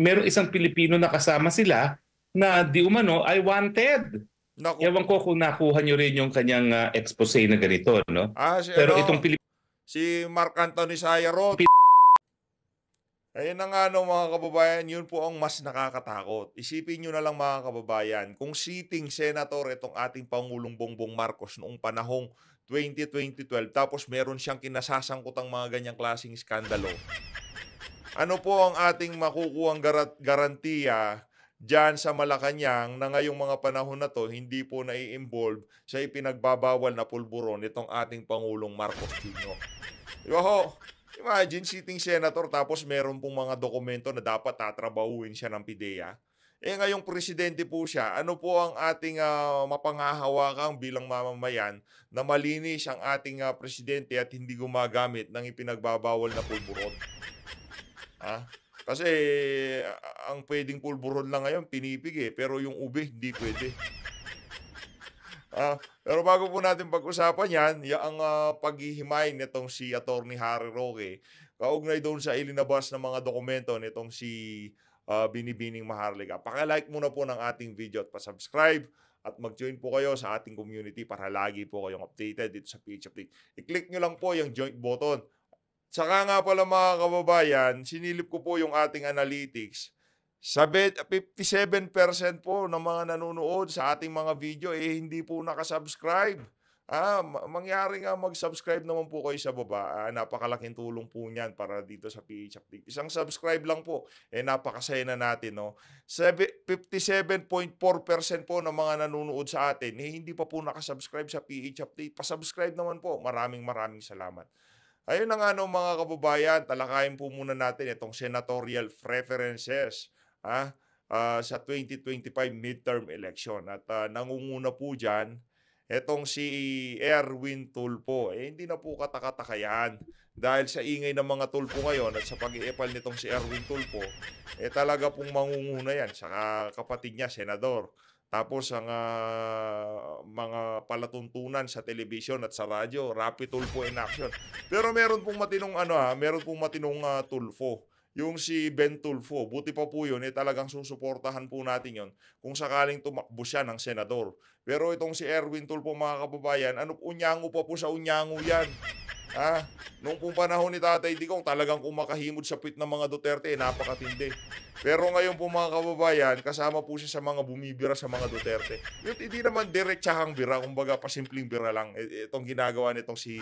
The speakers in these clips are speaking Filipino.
merong isang Pilipino na kasama sila na di umano ay wanted. Naku. Ewan ko kung nakuha nyo rin yung kanyang uh, expose na ganito, no? Ah, si, Pero ano, itong Pilipino... Si Mark Anthony Sayaro. P- Ayun na nga no mga kababayan, yun po ang mas nakakatakot. Isipin nyo na lang mga kababayan, kung sitting senator itong ating Pangulong Bongbong Marcos noong panahong 2020-2012, tapos meron siyang kinasasangkot ang mga ganyang klaseng skandalo. Ano po ang ating makukuhang gar- garantiya dyan sa Malacanang na ngayong mga panahon na to, hindi po nai-involve sa ipinagbabawal na pulburon itong ating Pangulong Marcos Jr. Diba ho? Imagine sitting senator tapos meron pong mga dokumento na dapat tatrabahuin siya ng PIDEA. Eh ngayong presidente po siya, ano po ang ating uh, mapangahawakang bilang mamamayan na malinis ang ating uh, presidente at hindi gumagamit ng ipinagbabawal na pulburon? Ha? Kasi ang pwedeng pulburon lang ngayon, pinipig eh. Pero yung ube, hindi pwede. Ah, pero bago po natin pag-usapan yan, yung uh, ah, paghihimay nitong si Attorney Harry Roque, kaugnay doon sa ilinabas ng mga dokumento nitong si uh, Binibining Maharlika. Paka-like muna po ng ating video at pa-subscribe at mag-join po kayo sa ating community para lagi po kayong updated dito sa PH Update. I-click nyo lang po yung join button Tsaka nga pala mga kababayan, sinilip ko po yung ating analytics. Sabi, 57% po ng mga nanonood sa ating mga video eh hindi po nakasubscribe. Ah, mangyari nga mag-subscribe naman po kayo sa baba. Ah, napakalaking tulong po niyan para dito sa PH Update. Isang subscribe lang po. Eh, napakasaya na natin, no? 57.4% po ng mga nanonood sa atin, eh, hindi pa po nakasubscribe sa PH Update. Pa-subscribe naman po. Maraming maraming salamat. Ayun na nga no mga kababayan, talakayin po muna natin itong senatorial preferences ha, uh, sa 2025 midterm election. At uh, nangunguna po dyan, etong si Erwin Tulpo. Eh, hindi na po katakataka Dahil sa ingay ng mga tulpo ngayon at sa pag-iepal nitong si Erwin Tulpo, eh talaga pong mangunguna yan sa kapatid niya, senador. Tapos ang uh, mga palatuntunan sa television at sa radyo, rapid Tulfo in action. Pero meron pong matinong ano ha, ah, meron pong matinong uh, Tulfo. Yung si Ben Tulfo, buti pa po yun, eh, talagang susuportahan po natin yon kung sakaling tumakbo siya ng senador. Pero itong si Erwin Tulfo mga kababayan, ano, unyango pa po sa unyango yan. Ha? Nung pong panahon ni Tatay Digong, talagang kumakahimod sa pit ng mga Duterte, eh, napakatindi. Pero ngayon po mga kababayan, kasama po siya sa mga bumibira sa mga Duterte. Yun, hindi naman diretsahang bira, kumbaga pasimpleng bira lang e, itong ginagawa nitong si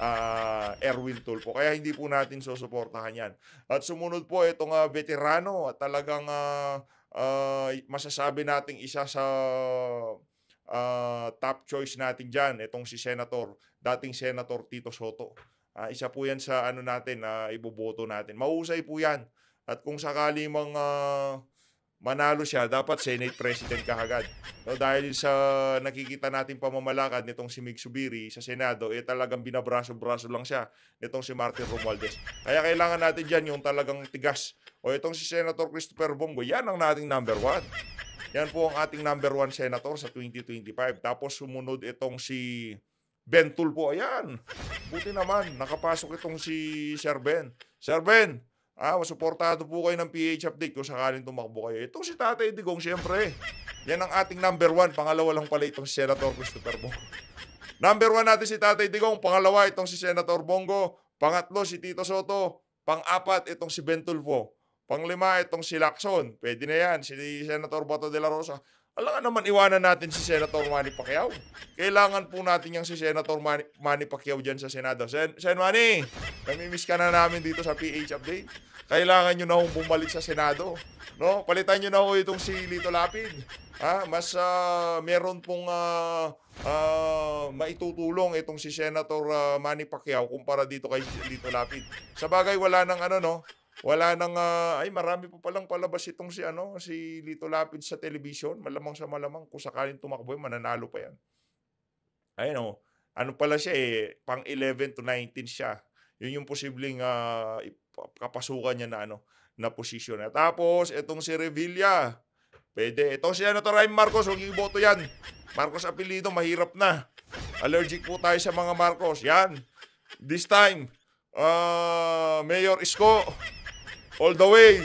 uh, Erwin Tulpo. Kaya hindi po natin susuportahan yan. At sumunod po itong uh, veterano at talagang uh, uh, masasabi nating isa sa uh, top choice natin dyan, itong si Senator dating Senator Tito Soto. Uh, isa po yan sa ano natin na uh, iboboto natin. Mahusay po yan. At kung sakali mang uh, manalo siya, dapat Senate President ka agad. No, dahil sa nakikita natin pamamalakad nitong si Mig Subiri sa Senado, eh talagang binabraso-braso lang siya nitong si Martin Romualdez. Kaya kailangan natin dyan yung talagang tigas. O itong si Senator Christopher Bongo, yan ang nating number one. Yan po ang ating number one senator sa 2025. Tapos sumunod itong si Bentul po, ayan. Buti naman, nakapasok itong si Sir Ben. Sir Ben, ah, masuportado po kayo ng PH update kung sakaling tumakbo kayo. Itong si Tatay Digong, siyempre. Yan ang ating number one. Pangalawa lang pala itong si Senator Christopher Bongo. Number one natin si Tatay Digong. Pangalawa itong si Senator Bongo. Pangatlo si Tito Soto. Pang-apat itong si Bentulfo. Panglima itong si Lacson. Pwede na yan. Si Senator Bato de la Rosa. Alam naman, iwanan natin si Senator Manny Pacquiao. Kailangan po natin yung si Senator Manny, Manny Pacquiao dyan sa Senado. Sen, Sen Manny, namimiss ka na namin dito sa PH Update. Kailangan nyo na hong bumalik sa Senado. No? Palitan nyo na ho itong si Lito Lapid. Ha? Mas uh, meron pong uh, uh, maitutulong itong si Senator uh, Manny Pacquiao kumpara dito kay Lito Lapid. Sa bagay, wala nang ano, no? Wala nang, uh, ay marami pa palang palabas itong si, ano, si Lito Lapid sa television. Malamang sa malamang, kung sakaling tumakbo yan, mananalo pa yan. Ayun oh ano pala siya eh, pang 11 to 19 siya. Yun yung posibleng uh, kapasukan niya na ano, na position At tapos, itong si Revilla, pwede. Ito si ano to, Ryan Marcos, huwag iboto yan. Marcos Apelido, mahirap na. Allergic po tayo sa mga Marcos. Yan. This time, uh, Mayor Isko, All the way.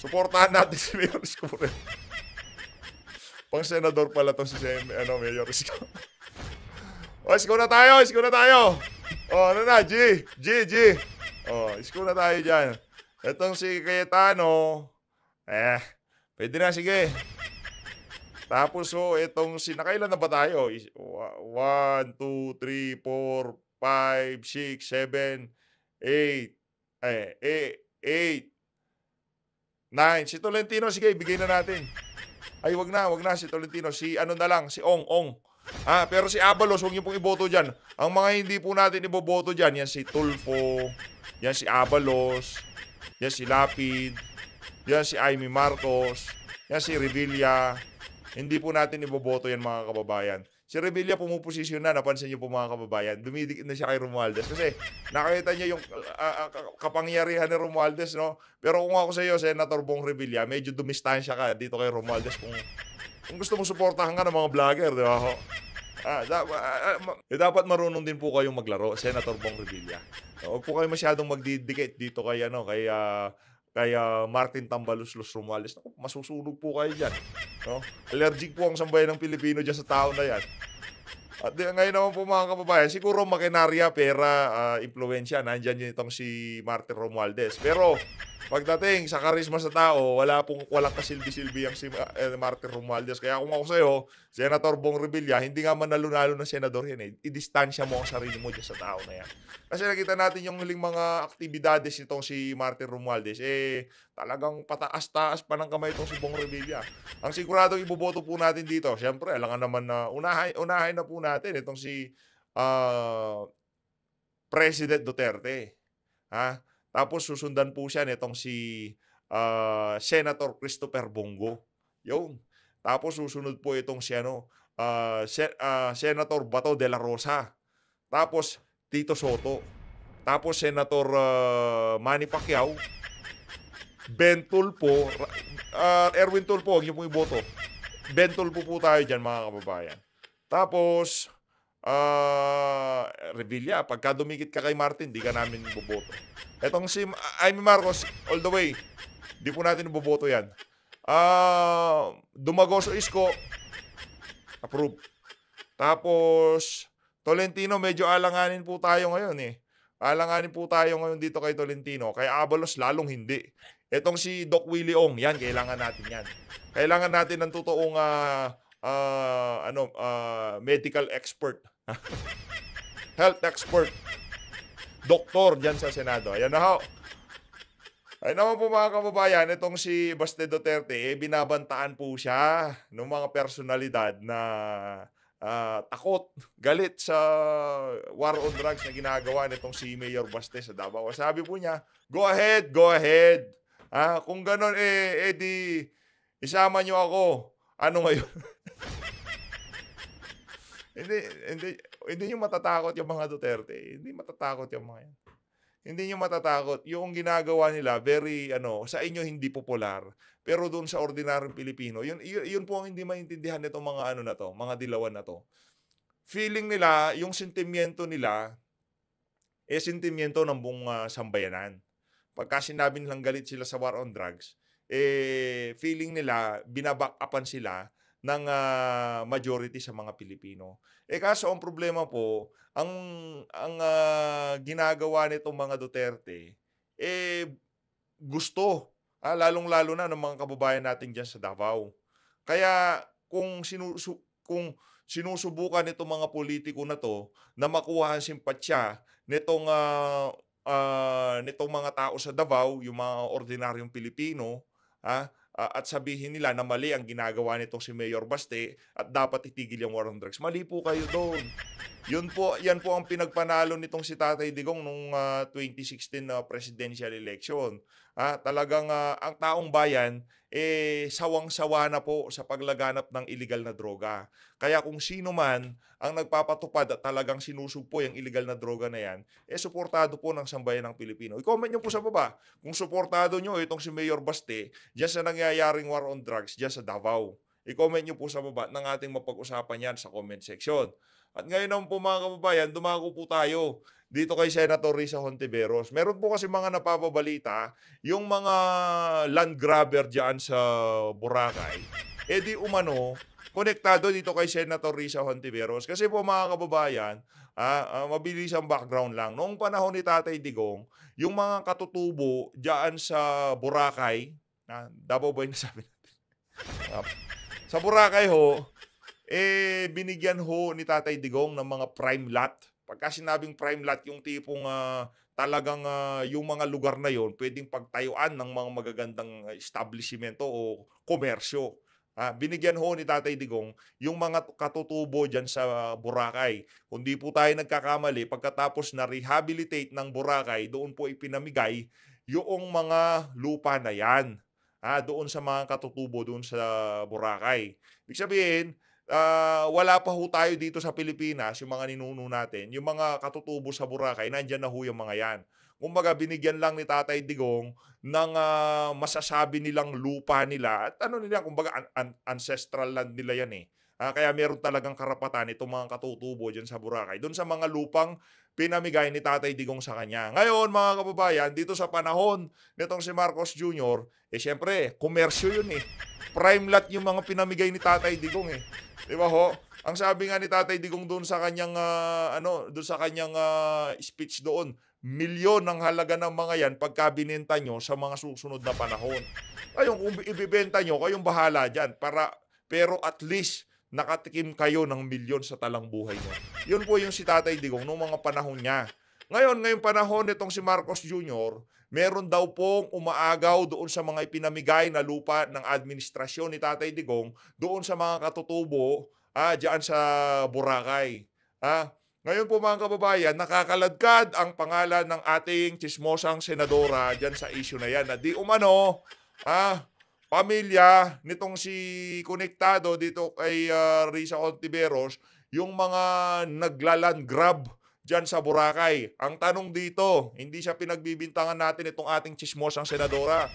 Suportahan natin si Mayor Escure. Pang senador pala to si Sen ano, Mayor Escure. o, na tayo, score na tayo. Oh, ano na, G, G, G. Oh, score na tayo dyan. Itong si Cayetano, eh, pwede na, sige. Tapos, o, oh, itong si, nakailan na ba tayo? 1, 2, 3, 4, 5, 6, 7, 8, eh, 8, eh, Nine. Si Tolentino, sige, bigay na natin. Ay, wag na, wag na si Tolentino. Si ano na lang, si Ong, Ong. Ah, pero si Abalos, huwag niyo pong iboto dyan. Ang mga hindi po natin iboboto dyan, yan si Tulfo, yan si Abalos, yan si Lapid, yan si Aimee Marcos, yan si Revilla. Hindi po natin iboboto yan mga kababayan. Si Revilla pumuposisyon na, napansin niyo po mga kababayan, dumidikit na siya kay Romualdez. Kasi nakita niyo yung uh, uh, kapangyarihan ni Romualdez, no? Pero kung ako sa iyo, Senator Bong Revilla, medyo dumistansya ka dito kay Romualdez kung, kung gusto mo suportahan ka ng mga vlogger, di ba? Ah, da- ah, ah, ma- eh, dapat marunong din po kayong maglaro, Senator Bong Revilla. Huwag po kayo masyadong magdidikit dito kay ano, kay uh, kay uh, Martin Tambalos Los Naku, masusunog po kayo dyan. No? Allergic po ang sambayan ng Pilipino dyan sa taon na yan. At uh, ngayon naman po mga kababayan, siguro makinarya, pera, uh, ah, impluensya, nandyan yun itong si Martin Romualdez. Pero Pagdating sa karisma sa tao, wala pong walang kasilbi-silbi ang si eh, Martin Romualdez. Kaya kung ako sa'yo, Senator Bong Revilla, hindi nga manalo-nalo ng senador yan eh. Idistansya mo ang sarili mo dyan sa tao na yan. Kasi nakita natin yung huling mga aktibidades nitong si Martin Romualdez, eh talagang pataas-taas pa ng kamay itong si Bong Revilla. Ang sigurado iboboto po natin dito, syempre, alangan naman na unahay, unahay na po natin itong si uh, President Duterte. Ha? Tapos susundan po siya nitong si uh, Senator Christopher Bongo. Yung. Tapos susunod po itong si ano, uh, ah, Sen- uh, ah, Senator Bato de la Rosa. Tapos Tito Soto. Tapos Senator uh, Manny Pacquiao. Ben Tulpo. Uh, Erwin Tulpo, huwag niyo pong iboto. Ben Tulpo po tayo dyan mga kababayan. Tapos, uh, Revilla, pagka dumikit ka kay Martin, di ka namin boboto. Etong si Amy ah, Marcos, all the way, di po natin boboto yan. Uh, Dumagoso Isko, approve. Tapos, Tolentino, medyo alanganin po tayo ngayon eh. Alanganin po tayo ngayon dito kay Tolentino. Kay Abalos, lalong hindi. Etong si Doc Willie Ong, yan, kailangan natin yan. Kailangan natin ng totoong uh, uh, ano, uh, medical expert Health expert. Doktor dyan sa Senado. Ayan na ho. Ay naman po mga kababayan, itong si Baste Duterte, eh, binabantaan po siya ng mga personalidad na uh, takot, galit sa war on drugs na ginagawa nitong si Mayor Baste sa Davao. Sabi po niya, go ahead, go ahead. Ah, kung ganun, eh, eh di, isama niyo ako. Ano ngayon? hindi, hindi, hindi nyo matatakot yung mga Duterte. Hindi matatakot yung mga yan. Hindi nyo matatakot. Yung ginagawa nila, very, ano, sa inyo hindi popular. Pero doon sa ordinaryong Pilipino, yun, yun, po ang hindi maintindihan nitong mga ano na to, mga dilawan na to. Feeling nila, yung sentimiento nila, eh sentimiento ng buong uh, sambayanan. Pagka sinabi nilang galit sila sa war on drugs, eh feeling nila, binaback upan sila ng uh, majority sa mga Pilipino. Eh kaso ang problema po, ang ang uh, ginagawa nitong mga Duterte eh gusto ah, lalong-lalo na ng mga kababayan natin diyan sa Davao. Kaya kung sinusu kung sinusubukan nitong mga politiko na to na makuha ang simpatsya nitong uh, uh, nitong mga tao sa Davao, yung mga ordinaryong Pilipino, ah, uh, at sabihin nila na mali ang ginagawa nitong si Mayor Baste at dapat itigil yung war on drugs. Mali po kayo doon yun po, yan po ang pinagpanalo nitong si Tatay Digong nung uh, ah, 2016 na uh, presidential election. Ah, talagang uh, ang taong bayan eh sawang-sawa na po sa paglaganap ng illegal na droga. Kaya kung sino man ang nagpapatupad at talagang sinusugpo yung illegal na droga na yan, eh suportado po ng sambayan ng Pilipino. I-comment nyo po sa baba kung suportado nyo itong si Mayor Baste dyan sa nangyayaring war on drugs dyan sa Davao. I-comment nyo po sa baba ng ating mapag-usapan yan sa comment section. At ngayon po mga kababayan, dumako po tayo dito kay Senator Risa Hontiveros. Meron po kasi mga napapabalita, yung mga land grabber dyan sa Boracay, edi eh umano, konektado dito kay Senator Risa Hontiveros. Kasi po mga kababayan, ah, ah, mabilis ang background lang. Noong panahon ni Tatay Digong, yung mga katutubo dyan sa Boracay, na, ah, Davao ba yung nasabi natin? sa Boracay ho, eh binigyan ho ni Tatay Digong ng mga prime lot. Pagka sinabing prime lot, yung tipong uh, talagang uh, yung mga lugar na yon pwedeng pagtayuan ng mga magagandang establishmento o komersyo. Ah, binigyan ho ni Tatay Digong yung mga katutubo dyan sa Boracay. Hindi po tayo nagkakamali, pagkatapos na rehabilitate ng Boracay, doon po ipinamigay yung mga lupa na yan. Ah, doon sa mga katutubo doon sa Boracay. Ibig sabihin, uh, wala pa ho tayo dito sa Pilipinas, yung mga ninuno natin, yung mga katutubo sa Boracay, nandyan na ho yung mga yan. Kumbaga, binigyan lang ni Tatay Digong ng uh, masasabi nilang lupa nila. At ano nila, kumbaga, an- an- ancestral land nila yan eh. Uh, kaya meron talagang karapatan itong mga katutubo dyan sa Boracay. Doon sa mga lupang pinamigay ni Tatay Digong sa kanya. Ngayon, mga kababayan, dito sa panahon nitong si Marcos Jr., eh syempre, komersyo yun eh prime lot yung mga pinamigay ni Tatay Digong eh. 'Di ba ho? Ang sabi nga ni Tatay Digong doon sa kanyang uh, ano, doon sa kanyang uh, speech doon, milyon ang halaga ng mga yan pag binenta nyo sa mga susunod na panahon. Ayun, kung ibibenta nyo, kayong bahala diyan Para, pero at least, nakatikim kayo ng milyon sa talang buhay nyo. Yun po yung si Tatay Digong noong mga panahon niya. Ngayon, ngayong panahon nitong si Marcos Jr., meron daw pong umaagaw doon sa mga ipinamigay na lupa ng administrasyon ni Tatay Digong doon sa mga katutubo ah, dyan sa Boracay. Ah, ngayon po mga kababayan, nakakaladkad ang pangalan ng ating chismosang senadora dyan sa issue na yan na di umano ah, pamilya nitong si Konektado dito kay uh, Risa Ontiveros yung mga naglaland grab dyan sa Boracay. Ang tanong dito, hindi siya pinagbibintangan natin itong ating chismosang senadora.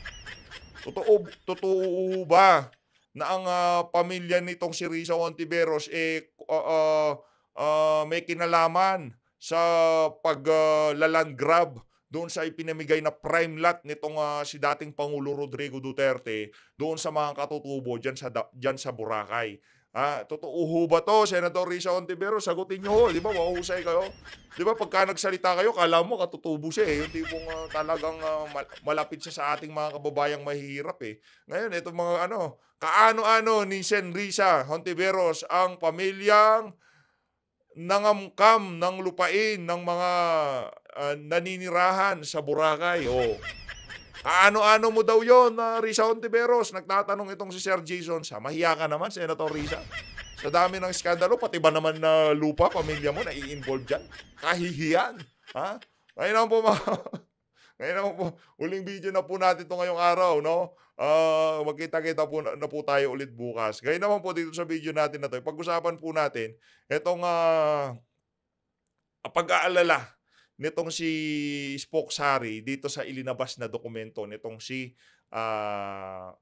Totoo, totoo ba na ang uh, pamilya nitong si Risa Ontiveros eh, uh, uh, uh, may kinalaman sa paglaland uh, grab doon sa ipinamigay na prime lot nitong uh, si dating Pangulo Rodrigo Duterte doon sa mga katutubo dyan sa, dyan sa Boracay. Ha? Ah, totoo ho ba to, Senator Risa Ontivero? Sagutin niyo ho. Di ba, mahuhusay kayo? Di ba, pagka nagsalita kayo, kala mo katutubo siya eh. Yung tipong uh, talagang uh, malapit siya sa ating mga kababayang mahihirap eh. Ngayon, itong mga ano, kaano-ano ni Sen Risa Ontiveros ang pamilyang nangamkam ng lupain ng mga uh, naninirahan sa Boracay. Oh. Ano-ano mo daw yon na uh, Risa Ontiveros? Nagtatanong itong si Sir Jason. Sa mahiya ka naman, Senator Risa. Sa dami ng skandalo, pati ba naman na uh, lupa, pamilya mo, nai-involve dyan? Kahihiyan. Ha? Ngayon naman po, mga... Ngayon naman po, uling video na po natin ito ngayong araw, no? Uh, magkita-kita po na, na po tayo ulit bukas. Ngayon naman po dito sa video natin na to, pag-usapan po natin itong uh, pag-aalala nitong si Spoksari dito sa ilinabas na dokumento nitong si uh,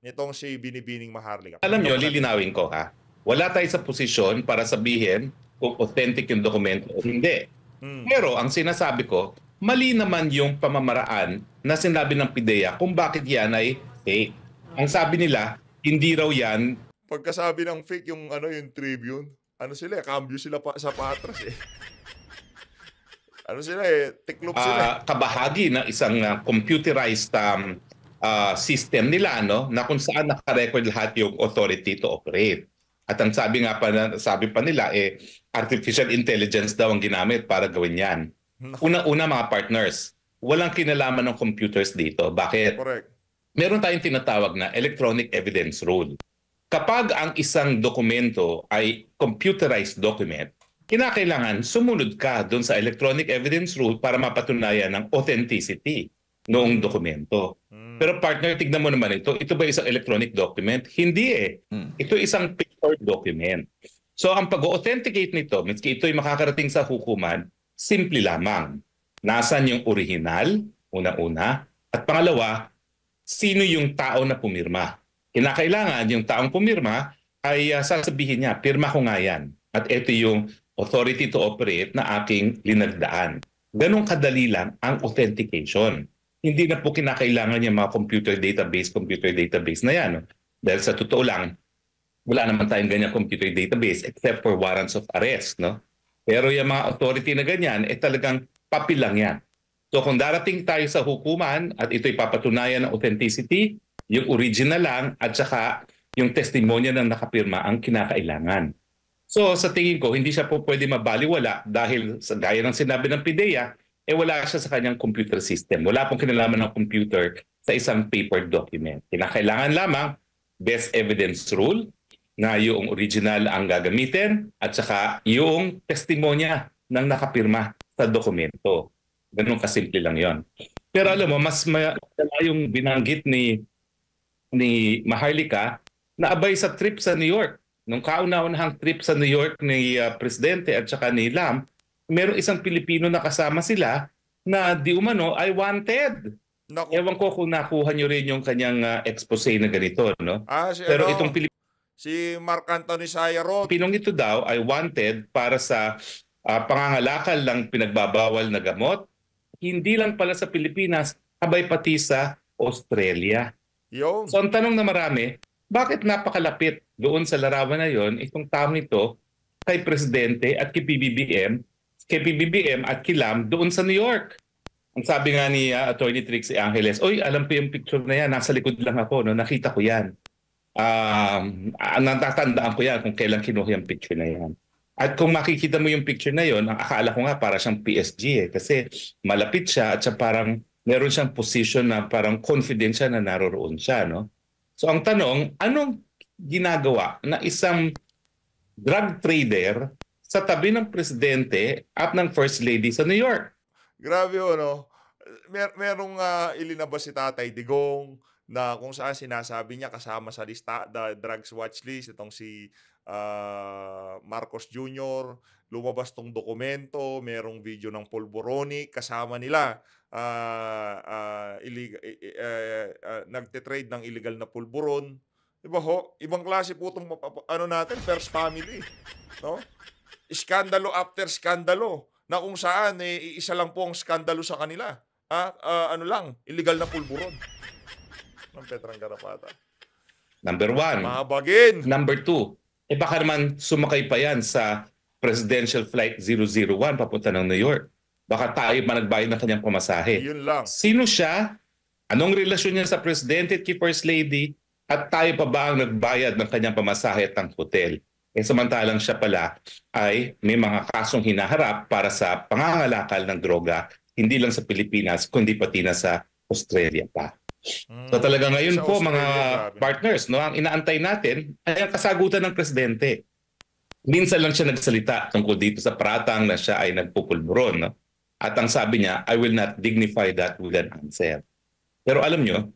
nitong si Binibining Maharlika. Alam niyo, lilinawin ko ha. Wala tayo sa posisyon para sabihin kung authentic yung dokumento o hindi. Hmm. Pero ang sinasabi ko, mali naman yung pamamaraan na sinabi ng PIDEA kung bakit yan ay fake. Ang sabi nila, hindi raw yan. Pagkasabi ng fake yung ano yung Tribune, ano sila, kambyo eh, sila pa, sa Patras eh. ano sila eh, tiklop ah, sila. Uh, kabahagi ng isang uh, computerized um, uh, system nila no na kung saan naka-record lahat yung authority to operate. At ang sabi nga pa sabi pa nila eh artificial intelligence daw ang ginamit para gawin 'yan. Una-una mga partners, walang kinalaman ng computers dito. Bakit? Correct. Meron tayong tinatawag na electronic evidence rule. Kapag ang isang dokumento ay computerized document, kinakailangan sumunod ka doon sa electronic evidence rule para mapatunayan ang authenticity noong dokumento. Hmm. Pero partner, tignan mo naman ito. Ito ba isang electronic document? Hindi eh. Mm. Ito isang paper document. So ang pag-authenticate nito, miski ito'y makakarating sa hukuman, simple lamang. Nasaan yung original, una-una, at pangalawa, sino yung tao na pumirma. Kinakailangan yung taong pumirma ay uh, sasabihin niya, pirma ko nga yan. At ito yung authority to operate na aking linagdaan. Ganong kadali lang ang authentication. Hindi na po kinakailangan yung mga computer database, computer database na yan. Dahil sa totoo lang, wala naman tayong ganyan computer database except for warrants of arrest. No? Pero yung mga authority na ganyan, eh talagang papel lang yan. So kung darating tayo sa hukuman at ito'y papatunayan ng authenticity, yung original lang at saka yung testimonya ng nakapirma ang kinakailangan. So sa tingin ko, hindi siya po pwede mabaliwala dahil sa gaya ng sinabi ng PIDEA, eh wala siya sa kanyang computer system. Wala pong kinalaman ng computer sa isang paper document. Kinakailangan lamang best evidence rule na yung original ang gagamitin at saka yung testimonya ng nakapirma sa dokumento. Ganun kasimple lang yon. Pero alam mo, mas madala yung binanggit ni ni Maharlika na abay sa trip sa New York Nung kauna-unahang trip sa New York ni uh, Presidente at saka ni Lam, merong isang Pilipino na kasama sila na di umano ay wanted. Naku. Ewan ko kung nakuha nyo rin yung kanyang uh, expose na ganito. No? Ah, si, Pero ano, itong Pilipino... Si Mark Anthony Sayaro. Pinong ito daw ay wanted para sa uh, pangangalakal ng pinagbabawal na gamot. Hindi lang pala sa Pilipinas, habay pati sa Australia. Yo. So ang tanong na marami, bakit napakalapit doon sa larawan na yon, itong taong nito kay Presidente at kay PBBM, kay PBBM at kay Lam doon sa New York. Ang sabi nga ni uh, Attorney Trixie Angeles, Oy, alam ko yung picture na yan, nasa likod lang ako, no? nakita ko yan. Um, uh, natatandaan ko yan kung kailan kinuha yung picture na yan. At kung makikita mo yung picture na yon, ang akala ko nga para siyang PSG eh kasi malapit siya at siya parang meron siyang position na parang confidential na naroroon siya, no? So ang tanong, anong ginagawa na isang drug trader sa tabi ng presidente at ng first lady sa New York. Grabe yun, no? Mer merong uh, ilinabas si Tatay Digong na kung saan sinasabi niya kasama sa lista, the drugs watch list, itong si uh, Marcos Jr., lumabas tong dokumento, merong video ng Polboroni, kasama nila, uh, ah, uh, uh, eh, uh, eh, uh, nagtitrade ng illegal na pulburon, Di diba ho? Ibang klase po itong ano natin, first family. No? Skandalo after skandalo na kung saan eh, isa lang po ang skandalo sa kanila. Ah, uh, ano lang, illegal na pulburon ng Petrang Garapata. Number one. Mahabagin. Number two. Eh baka naman sumakay pa yan sa Presidential Flight 001 papunta ng New York. Baka tayo pa nagbayad ng kanyang pamasahe. Yun lang. Sino siya? Anong relasyon niya sa Presidente at First Lady? At tayo pa ba ang nagbayad ng kanyang pamasahe at ng hotel? Eh, samantalang siya pala ay may mga kasong hinaharap para sa pangangalakal ng droga, hindi lang sa Pilipinas, kundi pati na sa Australia pa. Mm. So hmm. talaga ngayon po mga partners, no, ang inaantay natin ay ang kasagutan ng presidente. Minsan lang siya nagsalita tungkol dito sa pratang na siya ay nagpupulburon. No? At ang sabi niya, I will not dignify that with an answer. Pero alam nyo,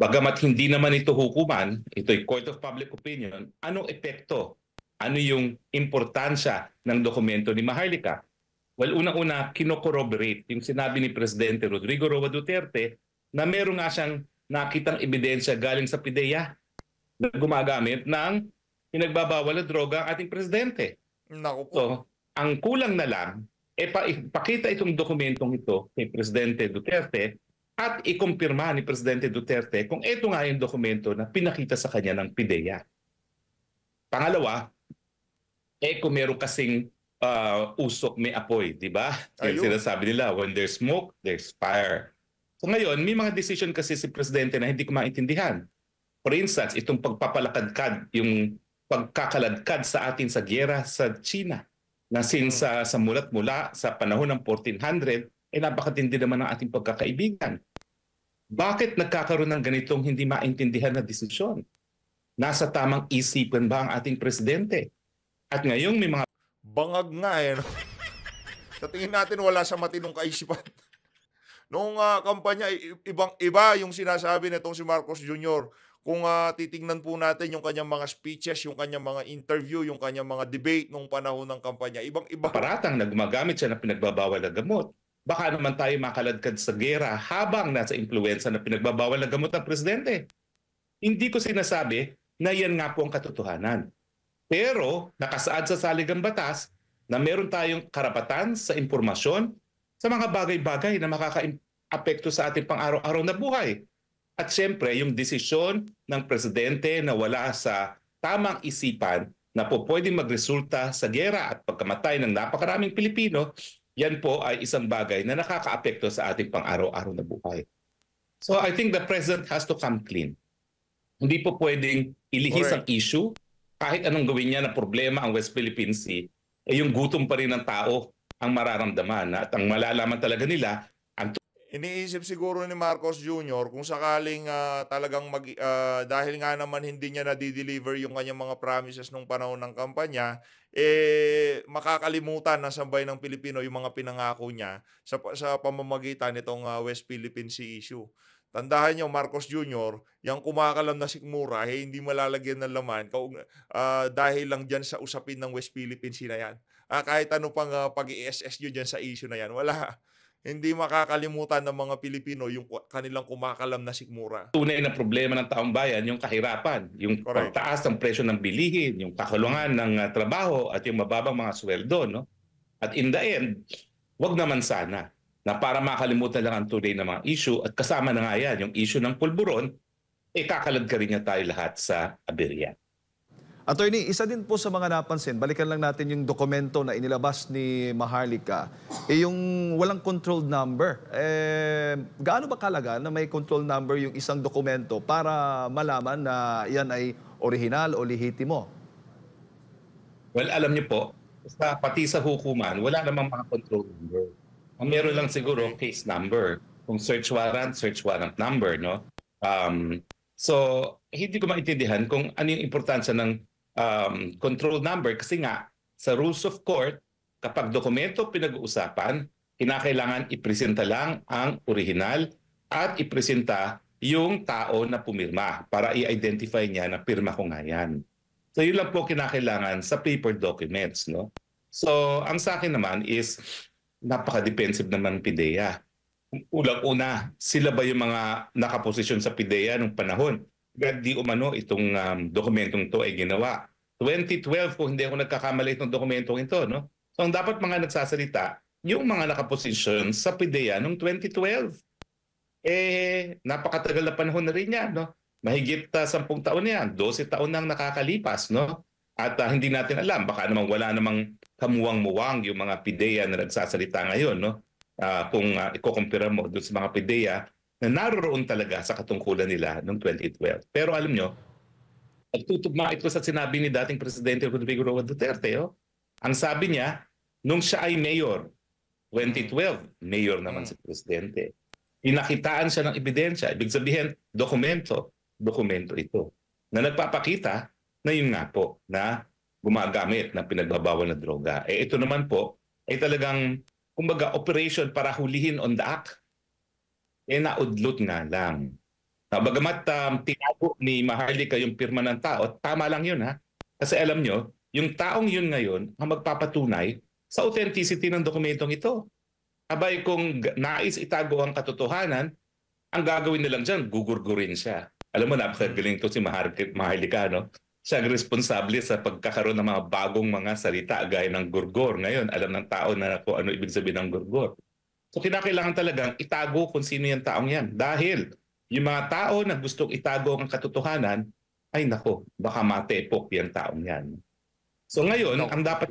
Bagamat hindi naman ito hukuman, ito'y court of public opinion, anong epekto? Ano yung importansya ng dokumento ni Maharlika? Well, unang-una, kinokorroborate yung sinabi ni Presidente Rodrigo Roa Duterte na meron nga siyang nakitang ebidensya galing sa PIDEA na gumagamit ng pinagbabawal na droga ang ating presidente. Naku po. So, ang kulang na lang, e, pa, pakita itong dokumentong ito kay Presidente Duterte at ikumpirma ni Presidente Duterte kung ito nga yung dokumento na pinakita sa kanya ng PIDEA. Pangalawa, eh kung meron kasing uh, ah, usok may apoy, di ba? Yung sinasabi nila, when there's smoke, there's fire. So ngayon, may mga decision kasi si Presidente na hindi ko maintindihan. For instance, itong pagpapalakadkad, yung pagkakaladkad sa atin sa gyera sa China na since uh, sa mulat mula sa panahon ng 1400, eh napakatindi naman ng ating pagkakaibigan bakit nagkakaroon ng ganitong hindi maintindihan na desisyon? Nasa tamang isipan ba ang ating presidente? At ngayong may mga... Bangag nga eh. No? Sa tingin natin wala sa matinong kaisipan. Noong uh, kampanya, ibang iba yung sinasabi nitong si Marcos Jr. Kung uh, titingnan po natin yung kanyang mga speeches, yung kanyang mga interview, yung kanyang mga debate noong panahon ng kampanya, ibang-iba. Paratang nagmagamit siya ng pinagbabawal na gamot baka naman tayo makaladkad sa gera habang nasa impluensya na pinagbabawal ng gamot ng presidente. Hindi ko sinasabi na yan nga po ang katotohanan. Pero nakasaad sa saligang batas na meron tayong karapatan sa impormasyon sa mga bagay-bagay na makakaapekto sa ating pang-araw-araw na buhay. At siyempre, yung desisyon ng presidente na wala sa tamang isipan na po pwedeng magresulta sa gera at pagkamatay ng napakaraming Pilipino yan po ay isang bagay na nakakaapekto sa ating pang-araw-araw na buhay. So I think the president has to come clean. Hindi po pwedeng ilihis Correct. ang issue. Kahit anong gawin niya na problema ang West Philippine Sea, eh yung gutom pa rin ng tao ang mararamdaman at ang malalaman talaga nila ang Iniisip siguro ni Marcos Jr. kung sakaling uh, talagang mag, uh, dahil nga naman hindi niya na-deliver yung kanyang mga promises nung panahon ng kampanya, eh makakalimutan ng sambay ng Pilipino yung mga pinangako niya sa sa pamamagitan nitong uh, West Philippine Sea issue. Tandahan niyo Marcos Jr., yung kumakalam na sikmura, eh, hindi malalagyan ng laman kaug- uh, ah, dahil lang diyan sa usapin ng West Philippine Sea na yan. Uh, kahit ano pang uh, pag-ISSU diyan sa issue na yan, wala hindi makakalimutan ng mga Pilipino yung kanilang kumakalam na sigmura. Tunay na problema ng taong bayan, yung kahirapan, yung Correct. pagtaas ng presyo ng bilihin, yung kakulungan ng ah, trabaho at yung mababang mga sweldo. No? At in the end, wag naman sana na para makalimutan lang ang tunay na mga issue at kasama na nga yan, yung issue ng pulburon, eh kakalad ka rin niya tayo lahat sa aberya. Attorney, isa din po sa mga napansin, balikan lang natin yung dokumento na inilabas ni Maharlika, eh yung walang controlled number. Eh, gaano ba kalaga na may control number yung isang dokumento para malaman na yan ay original o lehitimo? Well, alam niyo po, sa, pati sa hukuman, wala namang mga control number. Ang meron lang siguro case number. Kung search warrant, search warrant number, no? Um, so, hindi ko maintindihan kung ano yung importansya ng um, control number kasi nga sa rules of court, kapag dokumento pinag-uusapan, kinakailangan ipresenta lang ang original at ipresenta yung tao na pumirma para i-identify niya na pirma ko nga yan. So yun lang po kinakailangan sa paper documents. No? So ang sa akin naman is napaka-defensive naman PIDEA. Ulang-una, sila ba yung mga nakaposisyon sa PIDEA nung panahon? Di umano itong um, dokumentong to ay ginawa 2012 kung hindi ako nagkakamali ng dokumentong ito. No? So ang dapat mga nagsasalita, yung mga nakaposisyon sa PIDEA noong 2012. Eh, napakatagal na panahon na rin yan. No? Mahigit uh, ah, 10 taon na yan, 12 taon nang nakakalipas. No? At uh, hindi natin alam, baka namang wala namang kamuwang-muwang yung mga PIDEA na nagsasalita ngayon. No? Uh, kung uh, ikukumpira mo doon sa mga PIDEA na naroroon talaga sa katungkulan nila noong 2012. Pero alam nyo, Nagtutugma ito sa sinabi ni dating Presidente Rodrigo Roa Duterte. Oh. Ang sabi niya, nung siya ay mayor, 2012, mayor naman si mm. Presidente, inakitaan siya ng ebidensya. Ibig sabihin, dokumento, dokumento ito na nagpapakita na yun nga po na gumagamit ng pinagbabawal na droga. Eh ito naman po ay talagang kumbaga operation para hulihin on the act. Eh naudlot nga lang. Uh, bagamat um, tinago ni Maharlika yung pirma ng tao, tama lang yun ha. Kasi alam nyo, yung taong yun ngayon ang magpapatunay sa authenticity ng dokumentong ito. Abay kung nais itago ang katotohanan, ang gagawin nilang dyan, gugurgurin siya. Alam mo, napakagaling to si Maharlika, no? Siya ang responsable sa pagkakaroon ng mga bagong mga salita gaya ng gurgor. Ngayon, alam ng tao na kung ano ibig sabihin ng gurgor. So kinakailangan talagang itago kung sino yung taong yan. Dahil yung mga tao na gustong itago ang katotohanan, ay nako, baka matepok yan taong yan. So ngayon, ang dapat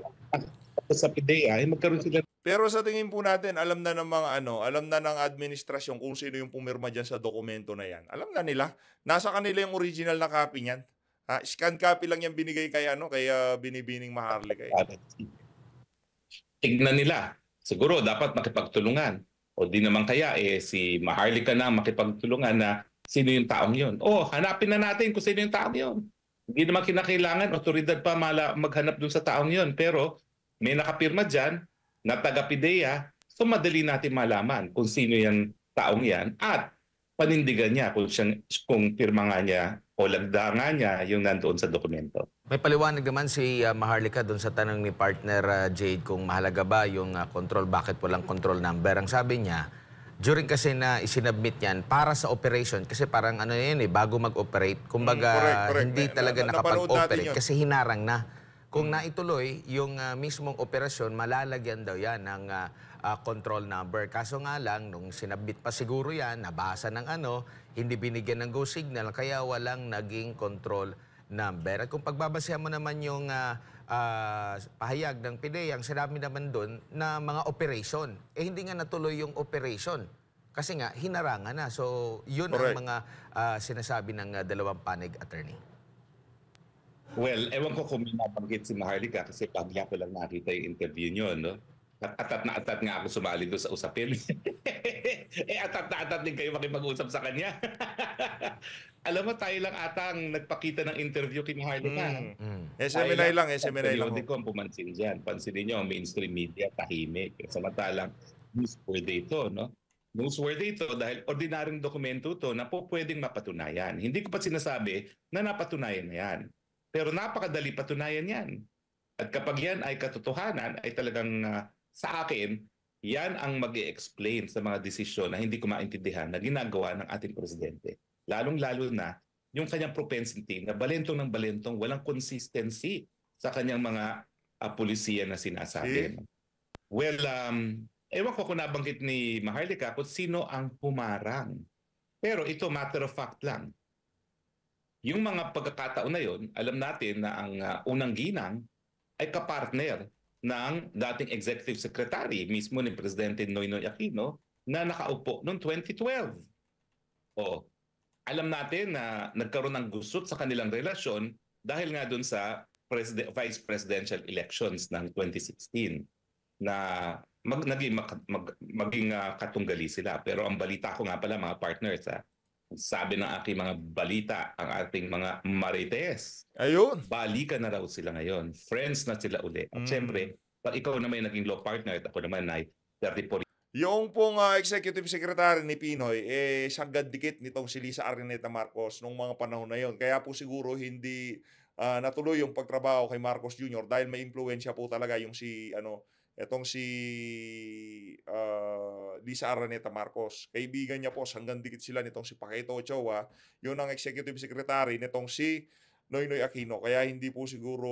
sa PDEA ay magkaroon sila pero sa tingin po natin, alam na ng mga ano, alam na ng administrasyon kung sino yung pumirma diyan sa dokumento na yan. Alam na nila. Nasa kanila yung original na copy niyan. Ha, scan copy lang yung binigay kay ano, kay uh, Binibining Maharlika. Eh. Tignan nila. Siguro dapat makipagtulungan o di naman kaya eh si Maharlika na makipagtulungan na sino yung taong yun. O hanapin na natin kung sino yung taong yun. Hindi naman kinakailangan otoridad pa mala maghanap dun sa taong yun. Pero may nakapirma dyan na taga-PIDEA, so madali natin malaman kung sino yung taong yan at panindigan niya kung, siyang, kung pirma nga niya o lagdanga niya yung nandoon sa dokumento. May paliwanag naman si uh, Maharlika doon sa tanong ni partner uh, Jade kung mahalaga ba yung uh, control, bakit walang control number. Ang sabi niya, during kasi na isinabmit niyan para sa operation kasi parang ano yun eh, bago mag-operate, kumbaga mm, correct, correct. hindi talaga na, nakapag-operate kasi hinarang na. Kung mm. naituloy yung uh, mismong operasyon, malalagyan daw yan ng uh, uh, control number. Kaso nga lang, nung sinabit pa siguro yan, nabasa ng ano, hindi binigyan ng go signal, kaya walang naging control number. At kung pagbabasihan mo naman yung uh, uh, pahayag ng PIDEA, ang sinabi naman doon na mga operation, eh hindi nga natuloy yung operation. Kasi nga, hinarangan na. So, yun Correct. ang mga uh, sinasabi ng uh, dalawang panig attorney. Well, ewan ko kung may nabanggit si Maharlika kasi pagya ko lang nakita yung interview niyo, no? At atat na atat nga ako sumali doon sa usapin. eh atat na atat din kayo makipag-usap sa kanya. Alam mo, tayo lang atang nagpakita ng interview kay Harley mm, mm. mm. SMNI lang, SMNI lang. Hindi ko ang pumansin dyan. Pansinin nyo, mainstream media, tahimik. Samantalang, newsworthy ito, no? Newsworthy ito dahil ordinaryong dokumento to na po pwedeng mapatunayan. Hindi ko pa sinasabi na napatunayan na yan. Pero napakadali patunayan yan. At kapag yan ay katotohanan, ay talagang uh, sa akin, yan ang mag explain sa mga desisyon na hindi ko maintindihan na ginagawa ng ating presidente. Lalong-lalo na yung kanyang propensity na balentong ng balentong walang consistency sa kanyang mga uh, ah, polisiya na sinasabi. Eh? Well, um, ewan ko kung nabanggit ni Maharlika kung sino ang humarang. Pero ito matter of fact lang. Yung mga pagkakataon na yon, alam natin na ang uh, unang ginang ay kapartner ng dating executive secretary, mismo ni Presidente Noynoy Aquino, na nakaupo noong 2012. O, alam natin na nagkaroon ng gusot sa kanilang relasyon dahil nga doon sa president, vice presidential elections ng 2016 na mag, naging, mag, mag, maging uh, katunggali sila. Pero ang balita ko nga pala mga partners, ha, ah, sabi ng aking mga balita, ang ating mga marites. Ayun. Balikan na raw sila ngayon. Friends na sila uli. At mm. syempre, pag ikaw naman yung naging law partner at ako naman ay 34 yung pong uh, executive secretary ni Pinoy, eh, sanggad gandikit nitong si Lisa Arineta Marcos nung mga panahon na yon. Kaya po siguro hindi uh, natuloy yung pagtrabaho kay Marcos Jr. dahil may impluensya po talaga yung si ano Etong si uh, Lisa Araneta Marcos, kaibigan niya po, hanggang dikit sila nitong si Paquito Ochoa, yun ang executive secretary nitong si Noynoy Aquino. Kaya hindi po siguro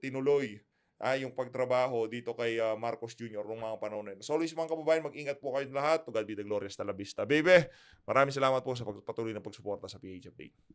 tinuloy ah, yung pagtrabaho dito kay uh, Marcos Jr. nung mga panahon na yun. So always mga kababayan, mag-ingat po kayong lahat. To God be the glorious talavista. Baby, maraming salamat po sa patuloy na pagsuporta sa PH Update.